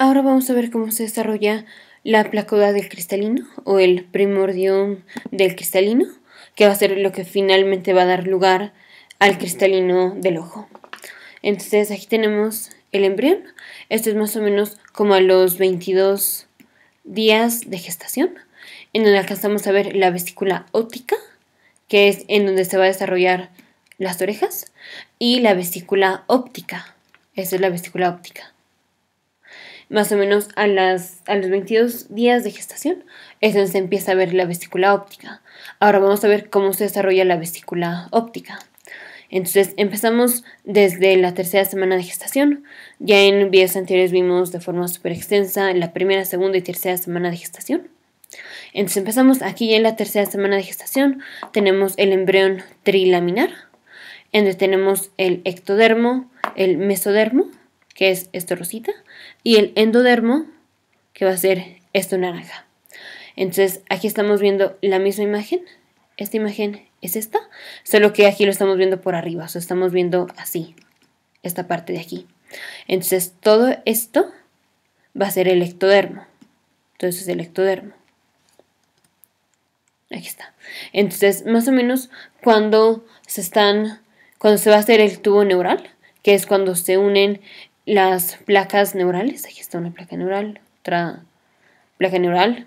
Ahora vamos a ver cómo se desarrolla la placoda del cristalino o el primordium del cristalino, que va a ser lo que finalmente va a dar lugar al cristalino del ojo. Entonces aquí tenemos el embrión. Esto es más o menos como a los 22 días de gestación, en donde alcanzamos a ver la vesícula óptica, que es en donde se va a desarrollar las orejas, y la vesícula óptica. Esa es la vesícula óptica más o menos a, las, los 22 días de gestación, es donde se empieza a ver la vesícula óptica. Ahora vamos a ver cómo se desarrolla la vesícula óptica. Entonces empezamos desde la tercera semana de gestación. Ya en vías anteriores vimos de forma súper extensa la primera, segunda y tercera semana de gestación. Entonces empezamos aquí en la tercera semana de gestación. Tenemos el embrión trilaminar, entonces tenemos el ectodermo, el mesodermo que es esto rosita, y el endodermo, que va a ser esto naranja. Entonces, aquí estamos viendo la misma imagen. Esta imagen es esta, solo que aquí lo estamos viendo por arriba, o sea, estamos viendo así, esta parte de aquí. Entonces, todo esto va a ser el ectodermo. Entonces, es el ectodermo. Aquí está. Entonces, más o menos cuando se están, cuando se va a hacer el tubo neural, que es cuando se unen las placas neurales. Aquí está una placa neural, otra placa neural.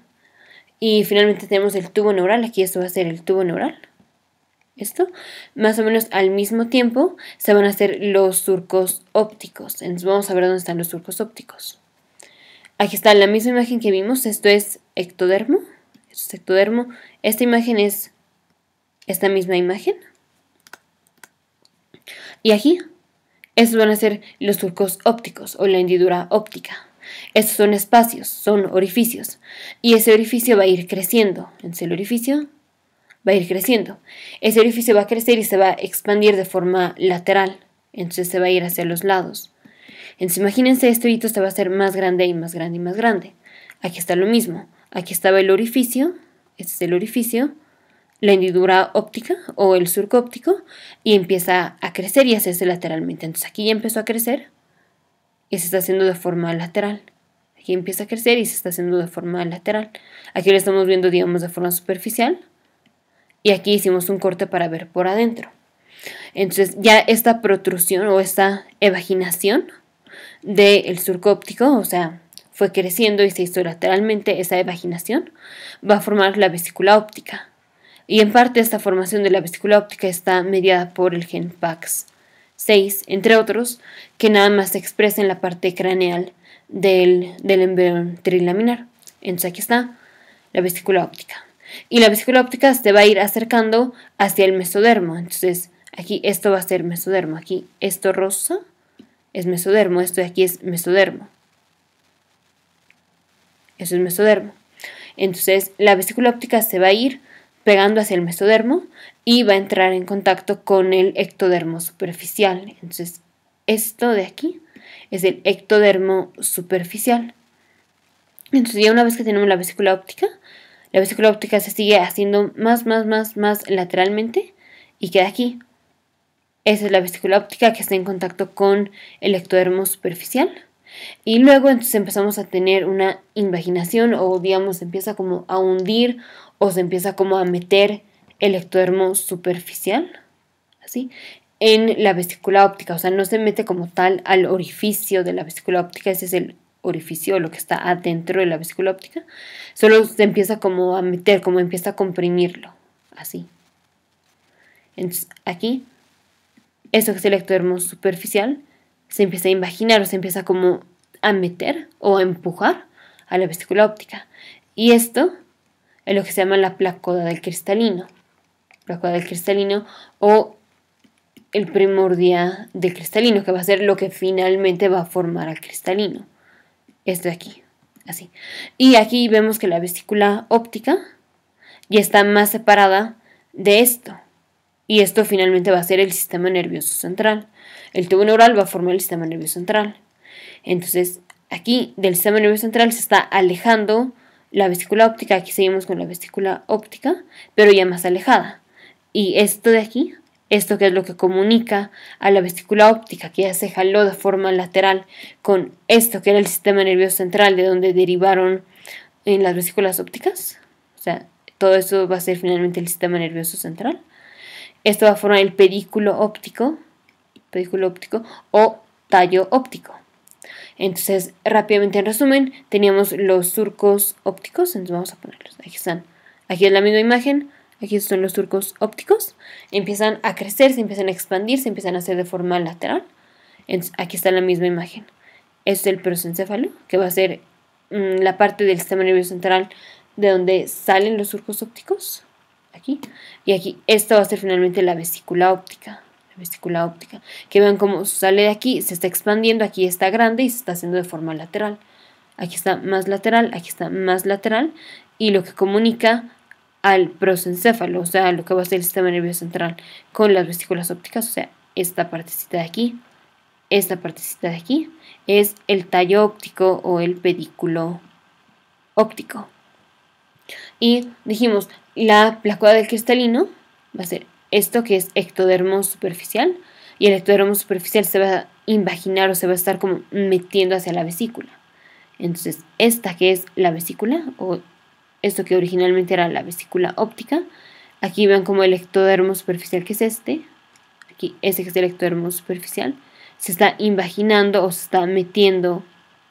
Y finalmente tenemos el tubo neural. Aquí esto va a ser el tubo neural. Esto. Más o menos al mismo tiempo se van a hacer los surcos ópticos. Entonces vamos a ver dónde están los surcos ópticos. Aquí está la misma imagen que vimos. Esto es ectodermo. Esto es ectodermo. Esta imagen es esta misma imagen. Y aquí estos van a ser los surcos ópticos o la hendidura óptica. Estos son espacios, son orificios. Y ese orificio va a ir creciendo. ¿En el orificio va a ir creciendo. Ese orificio va a crecer y se va a expandir de forma lateral. Entonces se va a ir hacia los lados. Entonces imagínense, este hito se va a hacer más grande y más grande y más grande. Aquí está lo mismo. Aquí estaba el orificio. Este es el orificio la hendidura óptica o el surco óptico y empieza a crecer y hacerse lateralmente. Entonces aquí ya empezó a crecer y se está haciendo de forma lateral. Aquí empieza a crecer y se está haciendo de forma lateral. Aquí lo estamos viendo, digamos, de forma superficial. Y aquí hicimos un corte para ver por adentro. Entonces ya esta protrusión o esta evaginación del de surco óptico, o sea, fue creciendo y se hizo lateralmente esa evaginación, va a formar la vesícula óptica y en parte esta formación de la vesícula óptica está mediada por el gen PAX. 6, entre otros, que nada más se expresa en la parte craneal del, del embrión trilaminar. Entonces aquí está la vesícula óptica. Y la vesícula óptica se va a ir acercando hacia el mesodermo. Entonces aquí esto va a ser mesodermo. Aquí esto rosa es mesodermo. Esto de aquí es mesodermo. Eso es mesodermo. Entonces la vesícula óptica se va a ir pegando hacia el mesodermo y va a entrar en contacto con el ectodermo superficial. Entonces, esto de aquí es el ectodermo superficial. Entonces, ya una vez que tenemos la vesícula óptica, la vesícula óptica se sigue haciendo más, más, más, más lateralmente y queda aquí. Esa es la vesícula óptica que está en contacto con el ectodermo superficial. Y luego entonces empezamos a tener una imaginación o digamos se empieza como a hundir o se empieza como a meter el ectodermo superficial, así, en la vesícula óptica, o sea, no se mete como tal al orificio de la vesícula óptica, ese es el orificio, lo que está adentro de la vesícula óptica, solo se empieza como a meter, como empieza a comprimirlo, así. Entonces, aquí, eso es el ectodermo superficial, se empieza a imaginar o se empieza como a meter o a empujar a la vesícula óptica. Y esto es lo que se llama la placoda del cristalino. Placoda del cristalino o el primordial del cristalino, que va a ser lo que finalmente va a formar al cristalino. Esto de aquí, así. Y aquí vemos que la vesícula óptica ya está más separada de esto. Y esto finalmente va a ser el sistema nervioso central. El tubo neural va a formar el sistema nervioso central. Entonces, aquí del sistema nervioso central se está alejando la vesícula óptica. Aquí seguimos con la vesícula óptica, pero ya más alejada. Y esto de aquí, esto que es lo que comunica a la vesícula óptica, que ya se jaló de forma lateral con esto que era el sistema nervioso central, de donde derivaron en las vesículas ópticas. O sea, todo eso va a ser finalmente el sistema nervioso central. Esto va a formar el pedículo óptico, óptico o tallo óptico. Entonces, rápidamente en resumen, teníamos los surcos ópticos, entonces vamos a ponerlos, aquí están. Aquí es la misma imagen, aquí son los surcos ópticos, empiezan a crecer, se empiezan a expandir, se empiezan a hacer de forma lateral. aquí está la misma imagen. Este es el prosencéfalo, que va a ser mm, la parte del sistema nervioso central de donde salen los surcos ópticos aquí y aquí. esto va a ser finalmente la vesícula óptica. La vesícula óptica. Que vean cómo sale de aquí, se está expandiendo, aquí está grande y se está haciendo de forma lateral. Aquí está más lateral, aquí está más lateral y lo que comunica al prosencéfalo, o sea, lo que va a ser el sistema nervioso central con las vesículas ópticas, o sea, esta partecita de aquí, esta partecita de aquí, es el tallo óptico o el pedículo óptico. Y dijimos, la, la del cristalino va a ser esto que es ectodermo superficial y el ectodermo superficial se va a invaginar o se va a estar como metiendo hacia la vesícula. Entonces, esta que es la vesícula o esto que originalmente era la vesícula óptica, aquí ven como el ectodermo superficial que es este, aquí ese que es el ectodermo superficial, se está invaginando o se está metiendo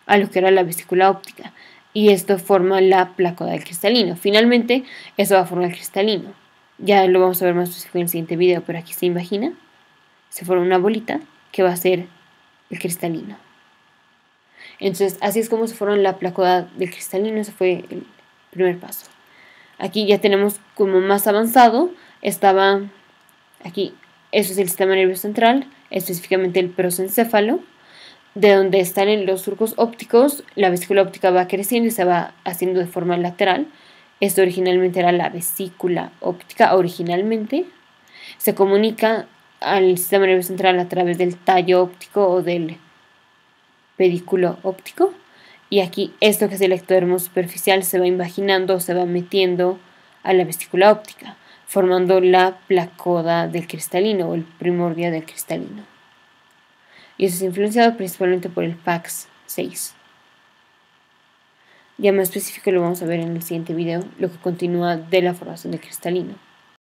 a lo que era la vesícula óptica y esto forma la placoda del cristalino. Finalmente, eso va a formar el cristalino. Ya lo vamos a ver más en el siguiente video, pero aquí se imagina, se forma una bolita que va a ser el cristalino. Entonces, así es como se forma la placoda del cristalino, ese fue el primer paso. Aquí ya tenemos como más avanzado, estaba aquí, eso es el sistema nervioso central, específicamente el prosencéfalo, de donde están los surcos ópticos, la vesícula óptica va creciendo y se va haciendo de forma lateral. Esto originalmente era la vesícula óptica, originalmente. Se comunica al sistema nervioso central a través del tallo óptico o del pedículo óptico. Y aquí esto que es el ectodermo superficial se va invaginando, se va metiendo a la vesícula óptica, formando la placoda del cristalino o el primordial del cristalino y eso es influenciado principalmente por el PAX 6. Ya más específico lo vamos a ver en el siguiente video, lo que continúa de la formación de cristalino.